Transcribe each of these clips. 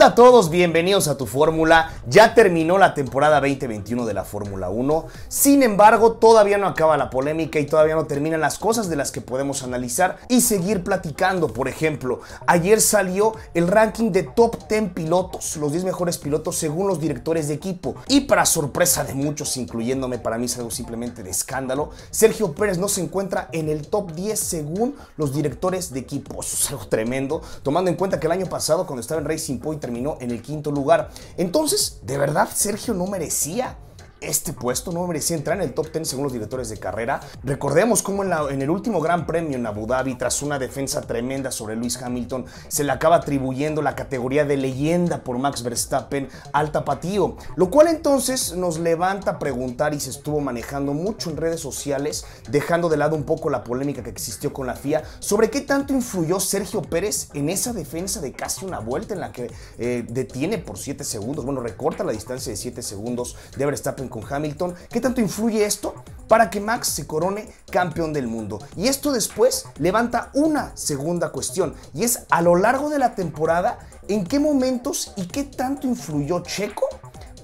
a todos? Bienvenidos a tu fórmula. Ya terminó la temporada 2021 de la Fórmula 1. Sin embargo, todavía no acaba la polémica y todavía no terminan las cosas de las que podemos analizar y seguir platicando. Por ejemplo, ayer salió el ranking de top 10 pilotos, los 10 mejores pilotos según los directores de equipo. Y para sorpresa de muchos, incluyéndome, para mí es algo simplemente de escándalo, Sergio Pérez no se encuentra en el top 10 según los directores de equipo. Eso es algo tremendo, tomando en cuenta que el año pasado, cuando estaba en Racing Point, terminó en el quinto lugar. Entonces, de verdad, Sergio no merecía este puesto, no merecía entrar en el top 10 según los directores de carrera. Recordemos cómo en, el último Gran Premio en Abu Dhabi, tras una defensa tremenda sobre Lewis Hamilton, se le acaba atribuyendo la categoría de leyenda por Max Verstappen al tapatío, lo cual entonces nos levanta a preguntar y se estuvo manejando mucho en redes sociales, dejando de lado un poco la polémica que existió con la FIA sobre qué tanto influyó Sergio Pérez en esa defensa de casi una vuelta en la que eh, detiene por 7 segundos, bueno, recorta la distancia de 7 segundos de Verstappen con Hamilton. ¿Qué tanto influye esto para que Max se corone campeón del mundo? Y esto después levanta una segunda cuestión, y es a lo largo de la temporada, ¿en qué momentos y qué tanto influyó Checo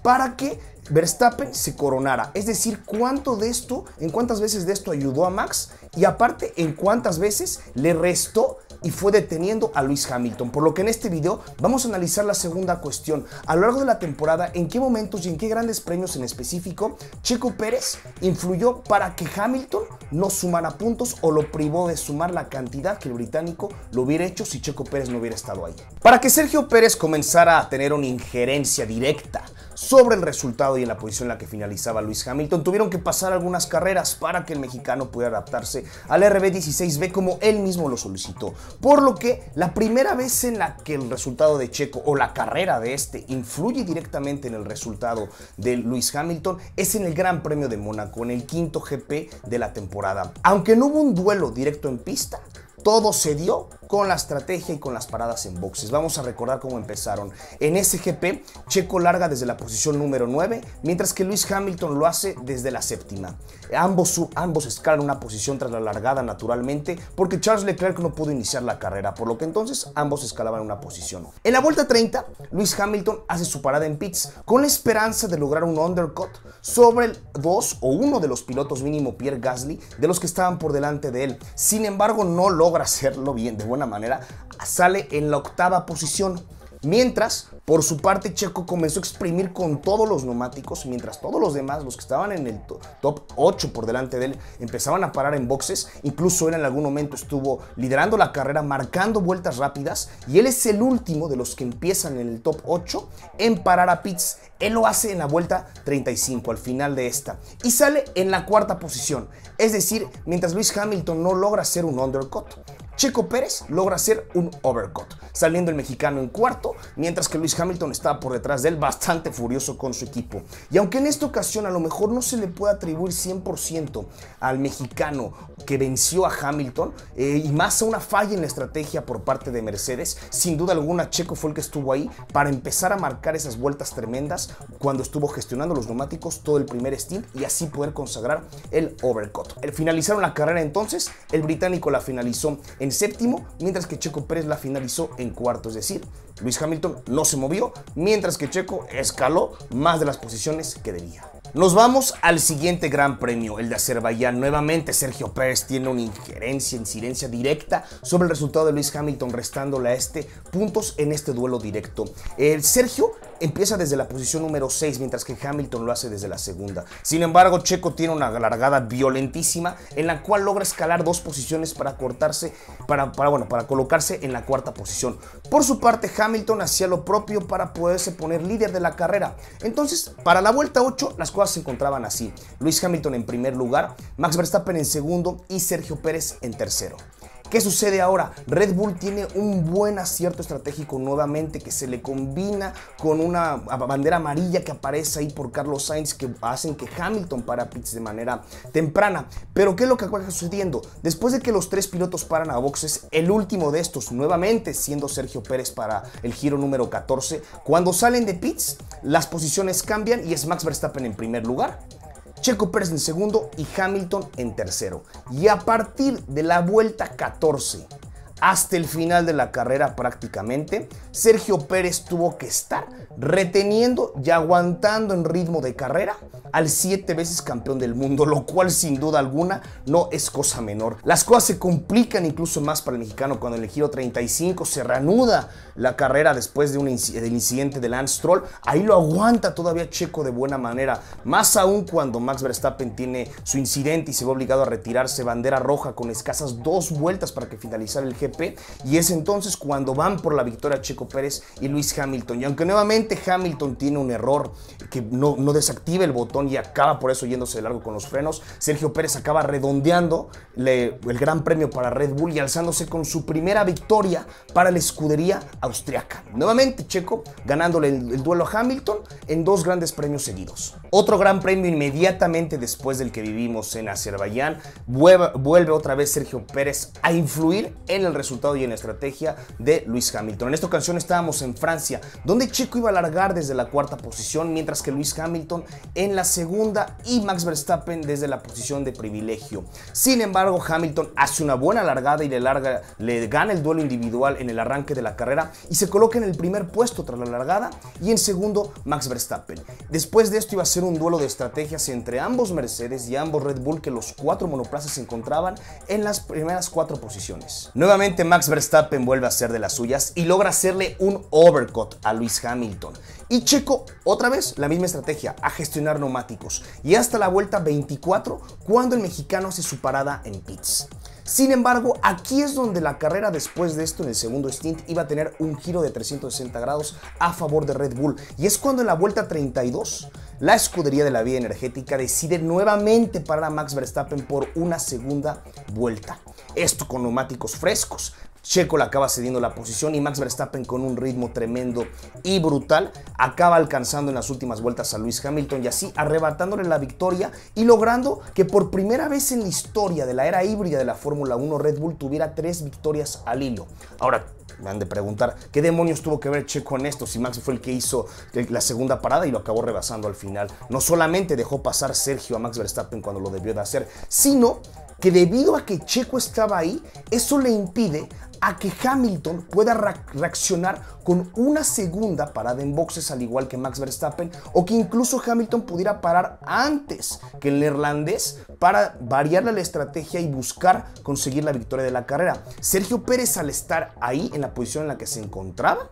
para que Verstappen se coronara. Es decir, cuánto de esto, en cuántas veces de esto ayudó a Max y aparte en cuántas veces le restó y fue deteniendo a Luis Hamilton, por lo que en este video vamos a analizar la segunda cuestión, a lo largo de la temporada, en qué momentos y en qué grandes premios en específico Checo Pérez influyó para que Hamilton no sumara puntos o lo privó de sumar la cantidad que el británico lo hubiera hecho si Checo Pérez no hubiera estado ahí. Para que Sergio Pérez comenzara a tener una injerencia directa sobre el resultado y en la posición en la que finalizaba Luis Hamilton. Tuvieron que pasar algunas carreras para que el mexicano pudiera adaptarse al RB16B como él mismo lo solicitó. Por lo que la primera vez en la que el resultado de Checo o la carrera de este influye directamente en el resultado de Luis Hamilton es en el Gran Premio de Mónaco, en el quinto GP de la temporada. Aunque no hubo un duelo directo en pista, todo se dio con la estrategia y con las paradas en boxes. Vamos a recordar cómo empezaron. En SGP, Checo larga desde la posición número 9, mientras que Luis Hamilton lo hace desde la séptima. Ambos, ambos escalan una posición tras la largada naturalmente, porque Charles Leclerc no pudo iniciar la carrera, por lo que entonces ambos escalaban una posición. En la vuelta 30, Luis Hamilton hace su parada en pits con la esperanza de lograr un undercut sobre el dos o uno de los pilotos mínimo Pierre Gasly, de los que estaban por delante de él. Sin embargo, no lo logra hacerlo bien, de buena manera, sale en la octava posición. Mientras, por su parte, Checo comenzó a exprimir con todos los neumáticos, mientras todos los demás, los que estaban en el top 8 por delante de él, empezaban a parar en boxes. Incluso él en algún momento estuvo liderando la carrera, marcando vueltas rápidas, y él es el último de los que empiezan en el top 8 en parar a pits. Él lo hace en la vuelta 35, al final de esta, y sale en la cuarta posición. Es decir, mientras Luis Hamilton no logra hacer un undercut. Checo Pérez logra hacer un overcut, saliendo el mexicano en cuarto, mientras que Luis Hamilton estaba por detrás de él bastante furioso con su equipo. Y aunque en esta ocasión a lo mejor no se le puede atribuir 100% al mexicano que venció a Hamilton, eh, y más a una falla en la estrategia por parte de Mercedes, sin duda alguna Checo fue el que estuvo ahí para empezar a marcar esas vueltas tremendas cuando estuvo gestionando los neumáticos todo el primer stint y así poder consagrar el overcut. El finalizaron la carrera entonces, el británico la finalizó en en séptimo, mientras que Checo Pérez la finalizó en cuarto. Es decir, Luis Hamilton no se movió, mientras que Checo escaló más de las posiciones que debía. Nos vamos al siguiente gran premio, el de Azerbaiyán. Nuevamente Sergio Pérez tiene una injerencia, incidencia directa sobre el resultado de Luis Hamilton, restándole a este puntos en este duelo directo. El Sergio empieza desde la posición número 6, mientras que Hamilton lo hace desde la segunda. Sin embargo, Checo tiene una alargada violentísima en la cual logra escalar dos posiciones para cortarse, para, bueno, para colocarse en la cuarta posición. Por su parte, Hamilton hacía lo propio para poderse poner líder de la carrera. Entonces, para la vuelta 8, las cosas se encontraban así. Luis Hamilton en primer lugar, Max Verstappen en segundo y Sergio Pérez en tercero. ¿Qué sucede ahora? Red Bull tiene un buen acierto estratégico nuevamente que se le combina con una bandera amarilla que aparece ahí por Carlos Sainz que hacen que Hamilton para pits de manera temprana. Pero ¿qué es lo que acaba sucediendo? Después de que los tres pilotos paran a boxes, el último de estos nuevamente siendo Sergio Pérez para el giro número 14, cuando salen de pits, las posiciones cambian y es Max Verstappen en primer lugar. Checo Pérez en segundo y Hamilton en tercero. Y a partir de la vuelta 14 hasta el final de la carrera prácticamente, Sergio Pérez tuvo que estar reteniendo y aguantando en ritmo de carrera al siete veces campeón del mundo, lo cual sin duda alguna no es cosa menor. Las cosas se complican incluso más para el mexicano cuando en el giro 35 se reanuda la carrera después de un del incidente de Lance Stroll. Ahí lo aguanta todavía Checo de buena manera, más aún cuando Max Verstappen tiene su incidente y se ve obligado a retirarse bandera roja con escasas dos vueltas para que finalizara el GP. Y es entonces cuando van por la victoria Checo Pérez y Luis Hamilton. Y aunque nuevamente Hamilton tiene un error que no, no desactiva el botón y acaba por eso yéndose de largo con los frenos. Sergio Pérez acaba redondeando el gran premio para Red Bull y alzándose con su primera victoria para la escudería austriaca. Nuevamente Checo ganándole el, el duelo a Hamilton en dos grandes premios seguidos. Otro gran premio inmediatamente después del que vivimos en Azerbaiyán, vuelve otra vez Sergio Pérez a influir en el resultado y en la estrategia de Luis Hamilton. En esta ocasión estábamos en Francia, donde Chico iba a largar desde la cuarta posición, mientras que Luis Hamilton en la segunda y Max Verstappen desde la posición de privilegio. Sin embargo, Hamilton hace una buena largada y le, le gana el duelo individual en el arranque de la carrera y se coloca en el primer puesto tras la largada y en segundo Max Verstappen. Después de esto iba a ser un duelo de estrategias entre ambos Mercedes y ambos Red Bull que los cuatro monoplazas se encontraban en las primeras cuatro posiciones. Nuevamente Max Verstappen vuelve a ser de las suyas y logra hacerle un overcut a Luis Hamilton. Y Checo, otra vez, la misma estrategia, a gestionar neumáticos. Y hasta la vuelta 24, cuando el mexicano hace su parada en pits. Sin embargo, aquí es donde la carrera después de esto, en el segundo stint, iba a tener un giro de 360 grados a favor de Red Bull. Y es cuando en la vuelta 32 la escudería de la vía energética decide nuevamente parar a Max Verstappen por una segunda vuelta. Esto con neumáticos frescos. Checo acaba cediendo la posición y Max Verstappen con un ritmo tremendo y brutal acaba alcanzando en las últimas vueltas a Luis Hamilton y así arrebatándole la victoria y logrando que por primera vez en la historia de la era híbrida de la Fórmula 1 Red Bull tuviera tres victorias al hilo. Ahora, me han de preguntar, ¿qué demonios tuvo que ver Checo con esto? Si Max fue el que hizo la segunda parada y lo acabó rebasando al final. No solamente dejó pasar Sergio a Max Verstappen cuando lo debió de hacer, sino que debido a que Checo estaba ahí, eso le impide a que Hamilton pueda reaccionar con una segunda parada en boxes al igual que Max Verstappen o que incluso Hamilton pudiera parar antes que el neerlandés para variarle la estrategia y buscar conseguir la victoria de la carrera. Sergio Pérez al estar ahí en la posición en la que se encontraba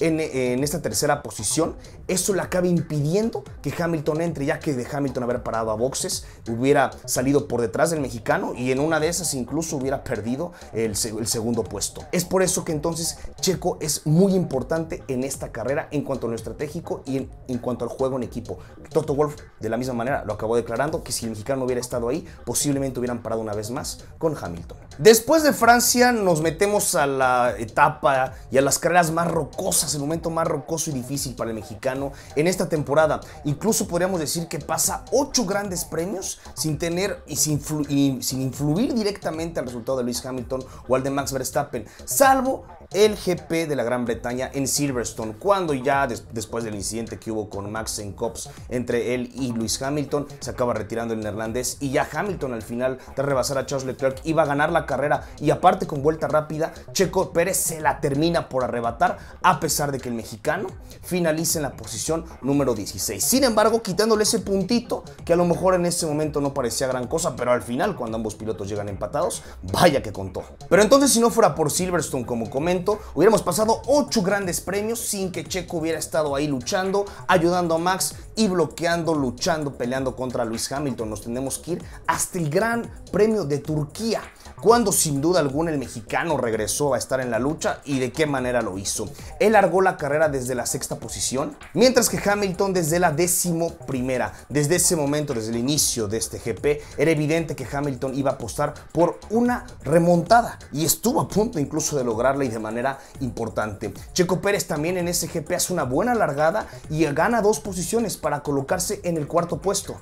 en, esta tercera posición, eso le acaba impidiendo que Hamilton entre, ya que de Hamilton haber parado a boxes, hubiera salido por detrás del mexicano y en una de esas incluso hubiera perdido el, segundo puesto. Es por eso que entonces Checo es muy importante en esta carrera en cuanto a lo estratégico y en, en cuanto al juego en equipo. Toto Wolf de la misma manera lo acabó declarando que si el mexicano hubiera estado ahí, posiblemente hubieran parado una vez más con Hamilton. Después de Francia nos metemos a la etapa y a las carreras más rocosas, el momento más rocoso y difícil para el mexicano en esta temporada. Incluso podríamos decir que pasa ocho grandes premios sin tener y sin, sin influir directamente al resultado de Luis Hamilton o al de Max Verstappen, salvo el GP de la Gran Bretaña en Silverstone, cuando ya después del incidente que hubo con Max en Cops entre él y Lewis Hamilton, se acaba retirando el neerlandés y ya Hamilton al final, tras rebasar a Charles Leclerc, iba a ganar la carrera y aparte con vuelta rápida, Checo Pérez se la termina por arrebatar, a pesar de que el mexicano finaliza en la posición número 16. Sin embargo, quitándole ese puntito, que a lo mejor en ese momento no parecía gran cosa, pero al final, cuando ambos pilotos llegan empatados, vaya que contó. Pero entonces, si no fuera por Silverstone, como comento hubiéramos pasado ocho grandes premios sin que Checo hubiera estado ahí luchando, ayudando a Max y bloqueando, luchando, peleando contra Luis Hamilton. Nos tenemos que ir hasta el Gran Premio de Turquía, cuando sin duda alguna el mexicano regresó a estar en la lucha y de qué manera lo hizo. Él largó la carrera desde la sexta posición, mientras que Hamilton desde la décimo primera. Desde ese momento, desde el inicio de este GP, era evidente que Hamilton iba a apostar por una remontada y estuvo a punto incluso de lograrla y de manera importante. Checo Pérez también en ese GP hace una buena largada y gana dos posiciones para colocarse en el cuarto puesto.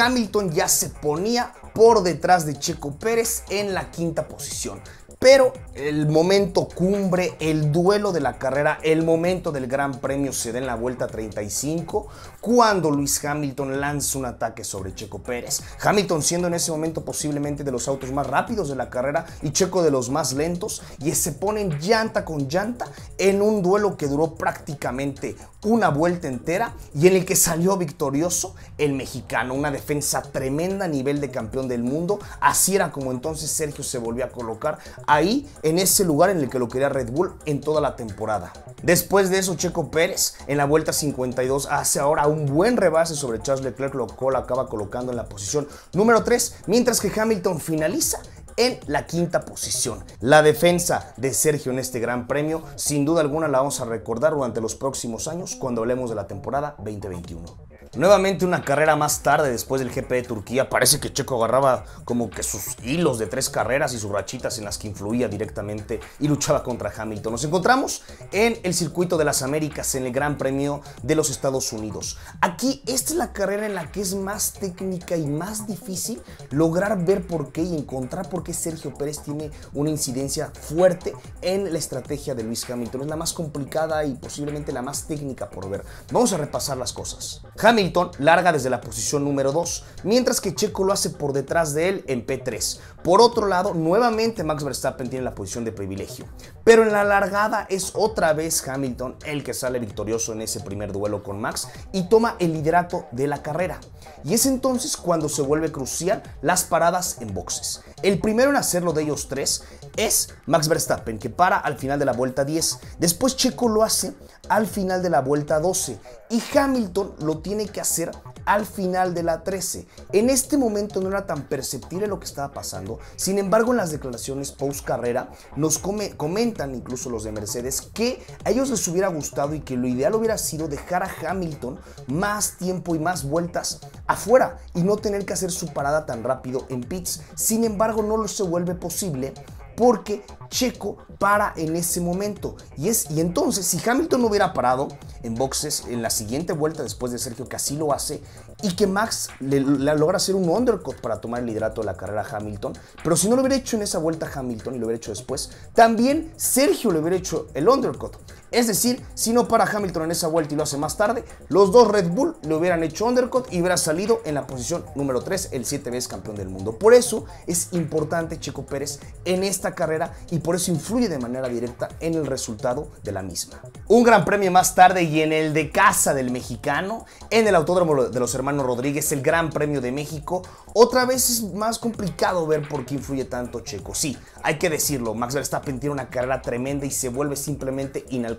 Hamilton ya se ponía por detrás de Checo Pérez en la quinta posición. Pero el momento cumbre, el duelo de la carrera, el momento del Gran Premio se da en la vuelta 35, cuando Luis Hamilton lanza un ataque sobre Checo Pérez. Hamilton siendo en ese momento posiblemente de los autos más rápidos de la carrera y Checo de los más lentos, y se ponen llanta con llanta en un duelo que duró prácticamente una vuelta entera y en el que salió victorioso el mexicano. Una defensa tremenda a nivel de campeón del mundo. Así era como entonces Sergio se volvió a colocar ahí, en ese lugar en el que lo quería Red Bull en toda la temporada. Después de eso, Checo Pérez en la vuelta 52 hace ahora un buen rebase sobre Charles Leclerc, lo cual acaba colocando en la posición número 3, mientras que Hamilton finaliza en la quinta posición. La defensa de Sergio en este gran premio, sin duda alguna la vamos a recordar durante los próximos años cuando hablemos de la temporada 2021. Nuevamente una carrera más tarde después del GP de Turquía, parece que Checo agarraba como que sus hilos de tres carreras y sus rachitas en las que influía directamente y luchaba contra Hamilton. Nos encontramos en el circuito de las Américas en el Gran Premio de los Estados Unidos. Aquí esta es la carrera en la que es más técnica y más difícil lograr ver por qué y encontrar por qué Sergio Pérez tiene una incidencia fuerte en la estrategia de Luis Hamilton. Es la más complicada y posiblemente la más técnica por ver. Vamos a repasar las cosas. Hamilton Hamilton larga desde la posición número 2, mientras que Checo lo hace por detrás de él en P3. Por otro lado, nuevamente Max Verstappen tiene la posición de privilegio, pero en la largada es otra vez Hamilton el que sale victorioso en ese primer duelo con Max y toma el liderato de la carrera. Y es entonces cuando se vuelve crucial las paradas en boxes. El primero en hacerlo de ellos tres es Max Verstappen, que para al final de la vuelta 10. Después Checo lo hace al final de la vuelta 12 y Hamilton lo tiene que hacer al final de la 13. En este momento no era tan perceptible lo que estaba pasando, sin embargo en las declaraciones post carrera nos comentan incluso los de Mercedes que a ellos les hubiera gustado y que lo ideal hubiera sido dejar a Hamilton más tiempo y más vueltas afuera y no tener que hacer su parada tan rápido en pits. Sin embargo no lo se vuelve posible porque Checo para en ese momento. Y, es, y entonces, si Hamilton no hubiera parado en boxes en la siguiente vuelta después de Sergio, que así lo hace, y que Max le, logra hacer un undercut para tomar el liderato de la carrera a Hamilton, pero si no lo hubiera hecho en esa vuelta Hamilton y lo hubiera hecho después, también Sergio le hubiera hecho el undercut. Es decir, si no para Hamilton en esa vuelta y lo hace más tarde, los dos Red Bull le hubieran hecho undercut y hubiera salido en la posición número 3, el 7 veces campeón del mundo. Por eso es importante Checo Pérez en esta carrera y por eso influye de manera directa en el resultado de la misma. Un gran premio más tarde y en el de casa del mexicano, en el Autódromo de los Hermanos Rodríguez, el Gran Premio de México, otra vez es más complicado ver por qué influye tanto Checo. Sí, hay que decirlo, Max Verstappen tiene una carrera tremenda y se vuelve simplemente inalcanzable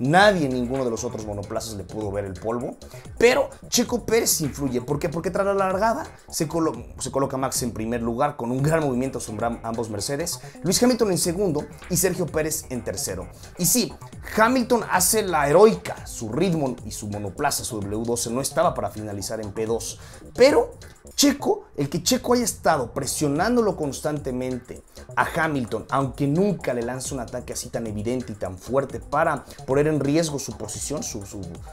nadie en ninguno de los otros monoplazas le pudo ver el polvo. Pero Checo Pérez influye, ¿por qué? Porque tras la largada se, se coloca Max en primer lugar con un gran movimiento sobre ambos Mercedes, Luis Hamilton en segundo y Sergio Pérez en tercero. Y sí, Hamilton hace la heroica, su ritmo y su monoplaza, su W12 no estaba para finalizar en P2, pero Checo el que Checo haya estado presionándolo constantemente a Hamilton, aunque nunca le lanza un ataque así tan evidente y tan fuerte para poner en riesgo su posición, su,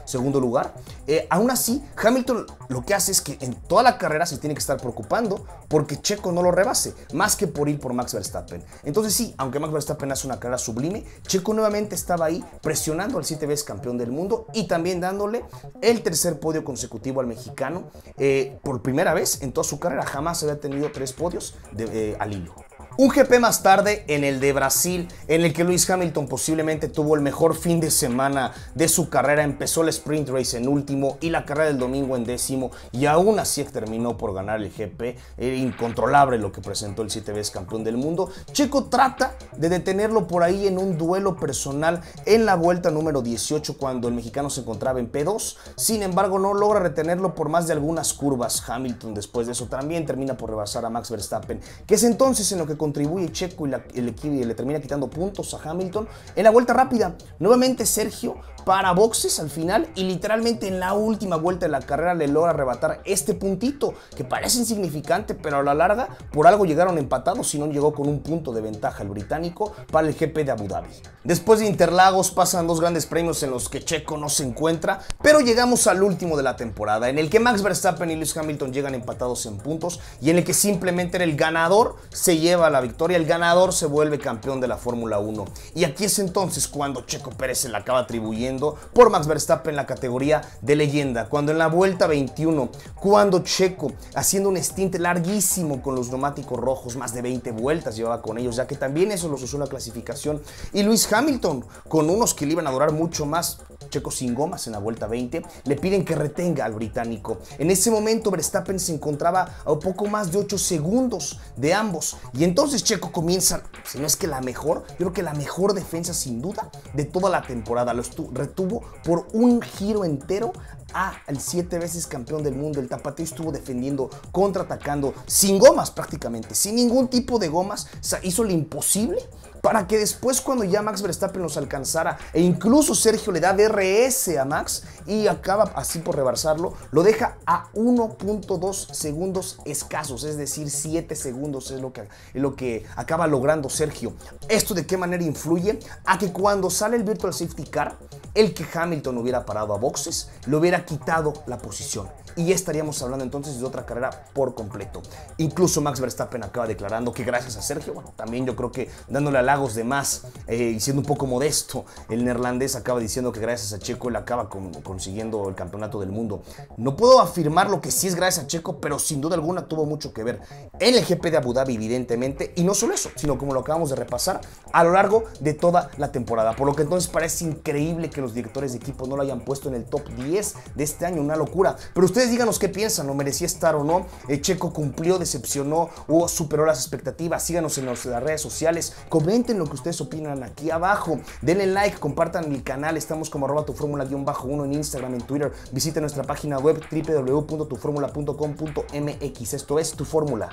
segundo lugar, eh, aún así Hamilton lo que hace es que en toda la carrera se tiene que estar preocupando porque Checo no lo rebase, más que por ir por Max Verstappen. Entonces sí, aunque Max Verstappen hace una carrera sublime, Checo nuevamente estaba ahí presionando al siete veces campeón del mundo y también dándole el tercer podio consecutivo al mexicano eh, por primera vez en toda su carrera se jamás había tenido tres podios de, eh, al hilo. Un GP más tarde en el de Brasil, en el que Lewis Hamilton posiblemente tuvo el mejor fin de semana de su carrera, empezó el sprint race en último y la carrera del domingo en décimo y aún así terminó por ganar el GP, era incontrolable lo que presentó el 7 veces campeón del mundo. Checo trata de detenerlo por ahí en un duelo personal en la vuelta número 18 cuando el mexicano se encontraba en P2, sin embargo no logra retenerlo por más de algunas curvas. Hamilton después de eso también termina por rebasar a Max Verstappen, que es entonces en lo que contribuye Checo y, la, el, y le termina quitando puntos a Hamilton. En la vuelta rápida, nuevamente Sergio para boxes al final y literalmente en la última vuelta de la carrera le logra arrebatar este puntito que parece insignificante, pero a la larga por algo llegaron empatados si no llegó con un punto de ventaja el británico para el GP de Abu Dhabi. Después de Interlagos pasan dos grandes premios en los que Checo no se encuentra, pero llegamos al último de la temporada, en el que Max Verstappen y Lewis Hamilton llegan empatados en puntos y en el que simplemente el ganador se lleva la la victoria, el ganador se vuelve campeón de la Fórmula 1. Y aquí es entonces cuando Checo Pérez se la acaba atribuyendo por Max Verstappen en la categoría de leyenda, cuando en la vuelta 21, cuando Checo haciendo un stint larguísimo con los neumáticos rojos, más de 20 vueltas llevaba con ellos, ya que también eso los usó en la clasificación, y Luis Hamilton con unos que le iban a durar mucho más, Checo sin gomas en la vuelta 20 le piden que retenga al británico. En ese momento Verstappen se encontraba a poco más de 8 segundos de ambos y entonces Checo comienza, si no es que la mejor, yo creo que la mejor defensa sin duda de toda la temporada. Lo retuvo por un giro entero a el siete veces campeón del mundo. El tapateo estuvo defendiendo, contraatacando, sin gomas prácticamente, sin ningún tipo de gomas. hizo lo imposible para que después cuando ya Max Verstappen los alcanzara e incluso Sergio le da DRS a Max y acaba así por rebasarlo, lo deja a 1.2 segundos escasos, es decir, 7 segundos es lo que, lo que acaba logrando Sergio. ¿Esto de qué manera influye? A que cuando sale el Virtual Safety Car, el que Hamilton hubiera parado a boxes, le hubiera quitado la posición. Y estaríamos hablando entonces de otra carrera por completo. Incluso Max Verstappen acaba declarando que gracias a Sergio, bueno, también yo creo que dándole halagos de más eh, y siendo un poco modesto, el neerlandés acaba diciendo que gracias a Checo él acaba consiguiendo el campeonato del mundo. No puedo afirmar lo que sí es gracias a Checo, pero sin duda alguna tuvo mucho que ver en el GP de Abu Dhabi, evidentemente, y no solo eso, sino como lo acabamos de repasar, a lo largo de toda la temporada. Por lo que entonces parece increíble que los directores de equipo no lo hayan puesto en el top 10 de este año, una locura. Pero ustedes díganos qué piensan, ¿lo merecía estar o no? Eh, Checo cumplió, decepcionó o superó las expectativas. Síganos en las redes sociales, comenten lo que ustedes opinan aquí abajo, denle like, compartan mi canal, estamos como arroba tu fórmula-1 bajo guión en Instagram, en Twitter, visiten nuestra página web www.tuformula.com.mx. Esto es tu fórmula.